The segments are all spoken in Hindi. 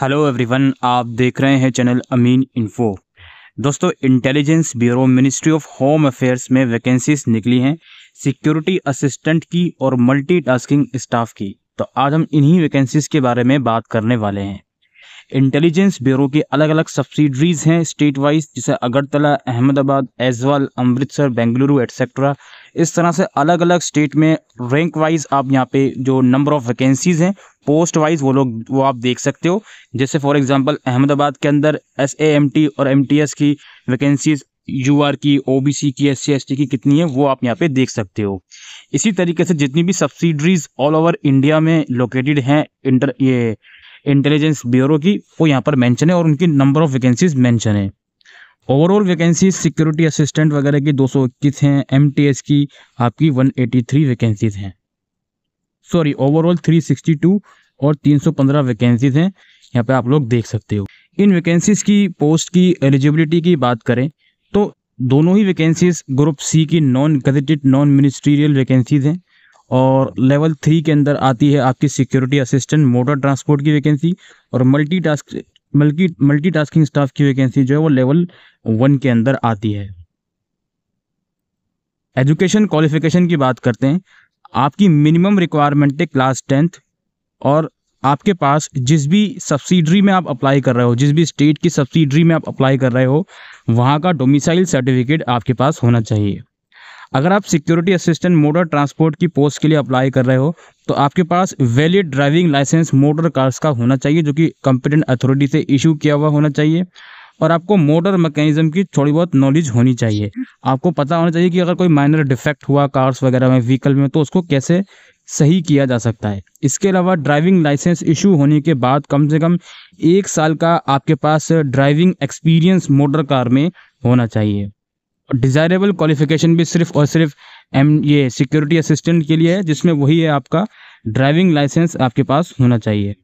हेलो एवरीवन आप देख रहे हैं चैनल अमीन इन्फो दोस्तों intelligence bureau ministry of home affairs में वैकेंसीज निकली हैं सिक्योरिटी असिस्टेंट की और मल्टीटास्किंग स्टाफ की तो आज हम इन्हीं वैकेंसीज के बारे में बात करने वाले हैं इंटेलिजेंस ब्यूरो के अलग अलग सब्सिडरीज हैं स्टेट वाइज जैसे अगरतला अहमदाबाद एजवाल अमृतसर बेंगलुरु एट्सेट्रा इस तरह से अलग अलग स्टेट में रैंक वाइज आप यहाँ पे जो नंबर ऑफ वैकेंसीज़ हैं पोस्ट वाइज वो लोग वो आप देख सकते हो जैसे फॉर एग्जांपल अहमदाबाद के अंदर एस और एम की वैकेंसीज़ यू आर की ओ बी सी की एस सी एस टी की कितनी है वो आप यहाँ पे देख सकते हो इसी तरीके से जितनी भी सब्सिडरीज ऑल ओवर इंडिया में लोकेटेड हैं इंटर ये इंटेलिजेंस ब्यूरो की वो यहाँ पर मैंशन है और उनकी नंबर ऑफ वैकेंसीज मैंशन है ओवरऑल वैकेंसी सिक्योरिटी असिस्टेंट वगैरह की 221 हैं एस की आपकी 183 वैकेंसीज हैं सॉरी ओवरऑल 362 और 315 वैकेंसीज हैं यहाँ पे आप लोग देख सकते हो इन वैकेंसीज की पोस्ट की एलिजिबिलिटी की बात करें तो दोनों ही वैकेंसीज ग्रुप सी की non gazetted non ministerial vacancies हैं और लेवल थ्री के अंदर आती है आपकी सिक्योरिटी असिस्टेंट मोटर ट्रांसपोर्ट की वैकेंसी और multi task multi multi tasking staff की वैकेंसी जो है वो लेवल वन के अंदर आती है एजुकेशन क्वालिफिकेशन की बात करते हैं आपकी मिनिमम रिक्वायरमेंट है क्लास टेंथ और आपके पास जिस भी सब्सिडरी में आप अप्लाई कर रहे हो जिस भी स्टेट की सब्सिडरी में आप अप्लाई कर रहे हो वहाँ का डोमिसाइल सर्टिफिकेट आपके पास होना चाहिए अगर आप सिक्योरिटी असिस्टेंट मोटर ट्रांसपोर्ट की पोस्ट के लिए अप्लाई कर रहे हो तो आपके पास valid driving licence motor cars का होना चाहिए जो कि कंपिटेंट अथॉरिटी से इशू किया हुआ होना चाहिए और आपको मोटर मैकेनिज्म की थोड़ी बहुत नॉलेज होनी चाहिए आपको पता होना चाहिए कि अगर कोई माइनर डिफेक्ट हुआ कार्स वगैरह में व्हीकल में तो उसको कैसे सही किया जा सकता है इसके अलावा ड्राइविंग लाइसेंस इशू होने के बाद कम से कम एक साल का आपके पास ड्राइविंग एक्सपीरियंस मोटर कार में होना चाहिए डिज़ायरेबल क्वालिफिकेशन भी सिर्फ और सिर्फ एम ये सिक्योरिटी असिस्टेंट के लिए है जिसमें वही है आपका ड्राइविंग लाइसेंस आपके पास होना चाहिए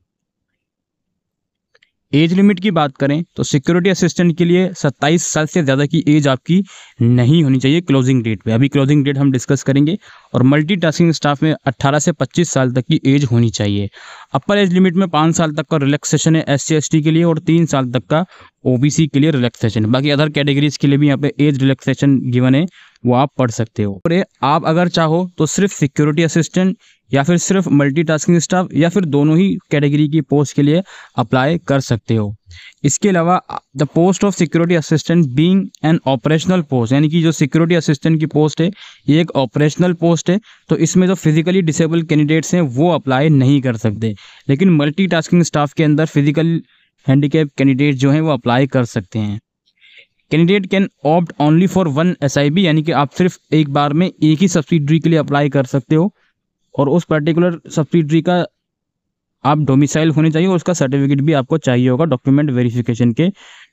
एज लिमिट की बात करें तो सिक्योरिटी असिस्टेंट के लिए 27 साल से ज़्यादा की एज आपकी नहीं होनी चाहिए क्लोजिंग डेट पे अभी क्लोजिंग डेट हम डिस्कस करेंगे और मल्टीटास्किंग स्टाफ में 18 से 25 साल तक की एज होनी चाहिए अपर एज लिमिट में पाँच साल तक का रिलैक्सेशन है एस सी के लिए और तीन साल तक का ओ के लिए रिलैक्सेशन बाकी अदर कैटेगरीज के लिए भी यहाँ पे एज रिलैक्सेशन गिवन है वो आप पढ़ सकते हो और आप अगर चाहो तो सिर्फ सिक्योरिटी असिस्टेंट या फिर सिर्फ मल्टीटास्किंग स्टाफ या फिर दोनों ही कैटेगरी की पोस्ट के लिए अप्लाई कर सकते हो इसके अलावा the post of security assistant being an operational post यानी कि जो सिक्योरिटी असिस्टेंट की पोस्ट है ये एक ऑपरेशनल पोस्ट है तो इसमें जो फिजिकली डिसेबल कैंडिडेट्स हैं वो अप्लाई नहीं कर सकते लेकिन मल्टी स्टाफ के अंदर फिजिकल हैंडीकेप कैंडिडेट जो हैं वो अप्लाई कर सकते हैं candidate can opt only for one as यानी कि आप सिर्फ एक बार में एक ही सब्सिडी के लिए अप्लाई कर सकते हो और उस पर्टिकुलर सब्सिडरी का आप डोमिसाइल होने चाहिए और उसका सर्टिफिकेट भी आपको चाहिए होगा डॉक्यूमेंट वेरिफिकेशन के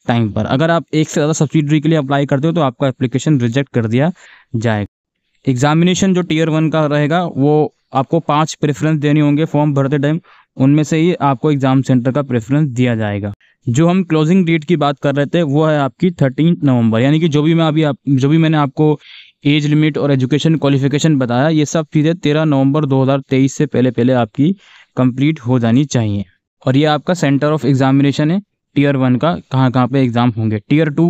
टाइम पर अगर आप एक से ज़्यादा सब्सिडरी के लिए अप्लाई करते हो तो आपका एप्लीकेशन रिजेक्ट कर दिया जाएगा एग्जामिनेशन जो टीयर वन का रहेगा वो आपको पाँच प्रेफरेंस देने होंगे फॉर्म भरते टाइम उनमें से ही आपको एग्ज़ाम सेंटर का प्रेफरेंस दिया जाएगा जो हम क्लोजिंग डेट की बात कर रहे थे वो है आपकी थर्टीन नवंबर यानी कि जो भी मैं अभी आप जो भी मैंने आपको एज लिमिट और एजुकेशन क्वालिफिकेशन बताया ये सब चीज़ें तेरह नवंबर 2023 से पहले पहले आपकी कंप्लीट हो जानी चाहिए और ये आपका सेंटर ऑफ एग्जामिनेशन है टीयर वन का कहाँ कहाँ पे एग्ज़ाम होंगे टीयर टू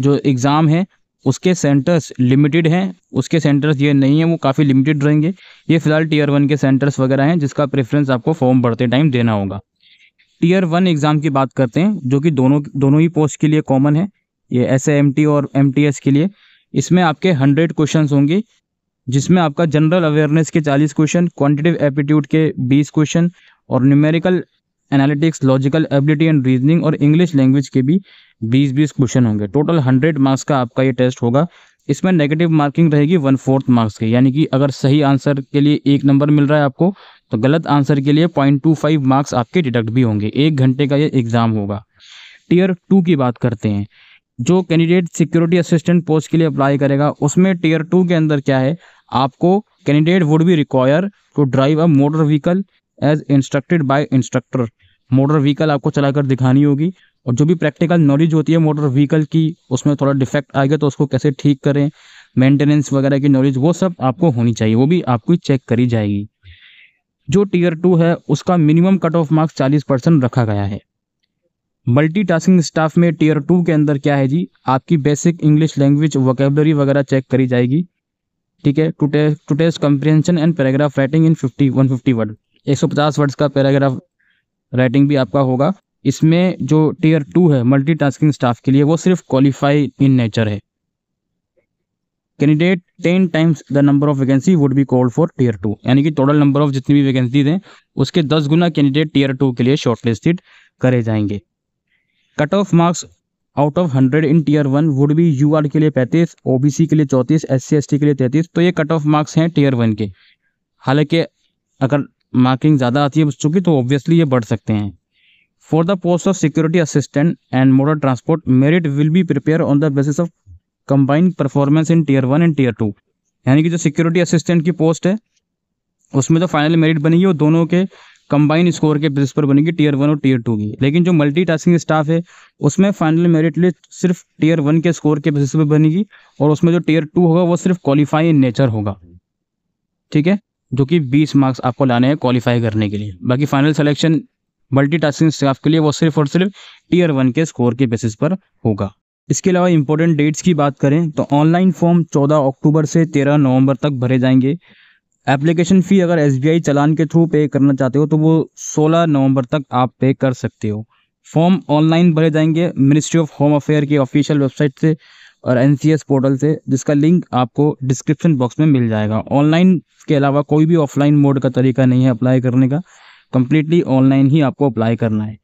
जो एग्ज़ाम है उसके सेंटर्स लिमिटेड हैं उसके सेंटर्स ये नहीं है वो काफ़ी लिमिटेड रहेंगे ये फ़िलहाल टीयर वन के सेंटर्स वगैरह हैं जिसका प्रेफरेंस आपको फॉर्म भरते टाइम देना होगा टीयर वन एग्ज़ाम की बात करते हैं जो कि दोनों दोनों ही पोस्ट के लिए कॉमन है ये एस और एम के लिए इसमें आपके हंड्रेड क्वेश्चन होंगे जिसमें आपका जनरल अवेयरनेस के चालीस क्वेश्चन क्वान्टिटिव एप्टीट्यूड के बीस क्वेश्चन और numerical analytics logical ability and reasoning और इंग्लिश लैंग्वेज के भी बीस बीस क्वेश्चन होंगे टोटल हंड्रेड मार्क्स का आपका ये टेस्ट होगा इसमें नेगेटिव मार्किंग रहेगी वन फोर्थ मार्क्स की यानी कि अगर सही आंसर के लिए एक नंबर मिल रहा है आपको तो गलत आंसर के लिए पॉइंट टू फाइव मार्क्स आपके डिडक्ट भी होंगे एक घंटे का ये एग्ज़ाम होगा टीयर टू की बात करते हैं जो कैंडिडेट सिक्योरिटी असिस्टेंट पोस्ट के लिए अप्लाई करेगा उसमें टीयर टू के अंदर क्या है आपको candidate would be require to drive a motor vehicle as instructed by instructor motor vehicle आपको चलाकर दिखानी होगी और जो भी प्रैक्टिकल नॉलेज होती है मोटर व्हीकल की उसमें थोड़ा डिफेक्ट आ गया तो उसको कैसे ठीक करें मेंटेनेंस वगैरह की नॉलेज वो सब आपको होनी चाहिए वो भी आपको चेक करी जाएगी जो टीयर टू है उसका मिनिमम कट ऑफ मार्क्स चालीस परसेंट रखा गया है मल्टीटास्किंग स्टाफ में टीयर टू के अंदर क्या है जी आपकी बेसिक इंग्लिश लैंग्वेज वोकेबलरी वगैरह चेक करी जाएगी ठीक है टूटेज comprehension and paragraph writing in fifty one fifty word एक सौ पचास वर्ड्स का पैराग्राफ राइटिंग भी आपका होगा इसमें जो टीयर टू है टास्किंग स्टाफ के लिए वो सिर्फ क्वालिफाई इन नेचर है candidate ten times the number of vacancy would be called for tier two यानी कि टोटल नंबर ऑफ जितनी भी वैकेंसीज हैं उसके दस गुना कैंडिडेट टीयर टू के लिए शॉर्टलिस्टेड करे जाएंगे cut off marks out of hundred in tier one would be U के लिए पैंतीस ओ के लिए चौंतीस एस सी के लिए तैंतीस तो ये कट ऑफ मार्क्स हैं टीयर वन के हालांकि अगर मार्किंग ज़्यादा आती है बच्चों की तो ऑब्वियसली ये बढ़ सकते हैं for the post of security assistant and motor transport merit will be prepare on the basis of combined performance in tier one and tier two यानी कि जो सिक्योरिटी असिस्टेंट की पोस्ट है उसमें जो फाइनल मेरिट बनेगी वो दोनों के कंबाइन स्कोर के बेसिस पर बनेगी टीयर वन और टीयर टू की लेकिन जो मल्टी स्टाफ है उसमें फाइनल मेरिट लिस्ट सिर्फ टीयर वन के स्कोर के बेसिस पर बनेगी और उसमें जो टीयर टू होगा वो सिर्फ क्वालिफाई इन नेचर होगा ठीक है जो कि 20 मार्क्स आपको लाने हैं क्वालिफाई करने के लिए बाकी final selection multi tasking staff के लिए वो सिर्फ और सिर्फ टीयर वन के स्कोर के बेसिस पर होगा इसके अलावा इंपॉर्टेंट डेट्स की बात करें तो ऑनलाइन फॉर्म 14 अक्टूबर से 13 नवंबर तक भरे जाएंगे एप्लीकेशन फ़ी अगर एस चालान के थ्रू पे करना चाहते हो तो वो 16 नवंबर तक आप पे कर सकते हो फॉर्म ऑनलाइन भरे जाएंगे मिनिस्ट्री ऑफ होम अफेयर की ऑफिशियल वेबसाइट से और एन पोर्टल से जिसका लिंक आपको डिस्क्रिप्शन बॉक्स में मिल जाएगा ऑनलाइन के अलावा कोई भी ऑफलाइन मोड का तरीका नहीं है अप्लाई करने का कम्प्लीटली ऑनलाइन ही आपको अप्लाई करना है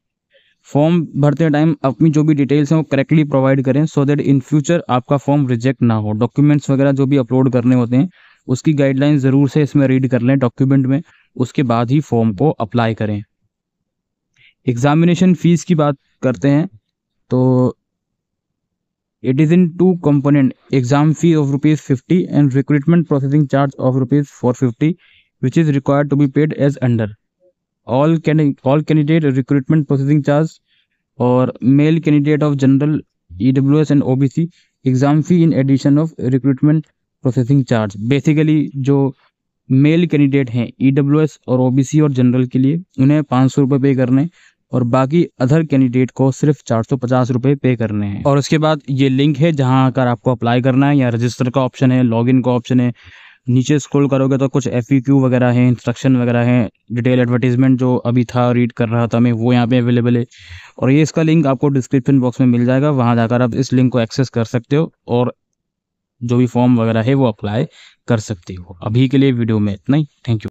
फॉर्म भरते टाइम अपनी जो भी डिटेल्स हैं वो करेक्टली प्रोवाइड करें सो दैट इन फ्यूचर आपका फॉर्म रिजेक्ट ना हो डॉक्यूमेंट्स वगैरह जो भी अपलोड करने होते हैं उसकी गाइडलाइन ज़रूर से इसमें रीड कर लें डॉक्यूमेंट में उसके बाद ही फॉर्म को अप्लाई करें एग्ज़ामिनेशन फ़ीस की बात करते हैं तो it is in two component exam fee of rupees fifty and recruitment processing charge of rupees four fifty which is required to be paid as under all all candidate recruitment processing charge और male candidate of general E W S and O B C exam fee in addition of recruitment processing charge basically जो मेल कैंडिडेट हैं ई डब्ल्यू एस और ओ बी सी और जनरल के लिए उन्हें पाँच सौ रुपये पे करने और बाकी अदर कैंडिडेट को सिर्फ चार सौ पचास रुपये पे करने हैं और उसके बाद ये लिंक है जहाँ आकर आपको अप्लाई करना है या रजिस्टर का ऑप्शन है लॉगिन का ऑप्शन है नीचे स्क्रॉल करोगे तो कुछ एफ e वगैरह हैं इंस्ट्रक्शन वगैरह हैं डिटेल एडवर्टीजमेंट जो अभी था रीड कर रहा था मैं वो यहाँ पे अवेलेबल है और ये इसका लिंक आपको डिस्क्रिप्शन बॉक्स में मिल जाएगा वहाँ जाकर आप इस लिंक को एक्सेस कर सकते हो और जो भी फॉर्म वगैरह है वो अप्लाई कर सकते हो अभी के लिए वीडियो में इतना ही थैंक यू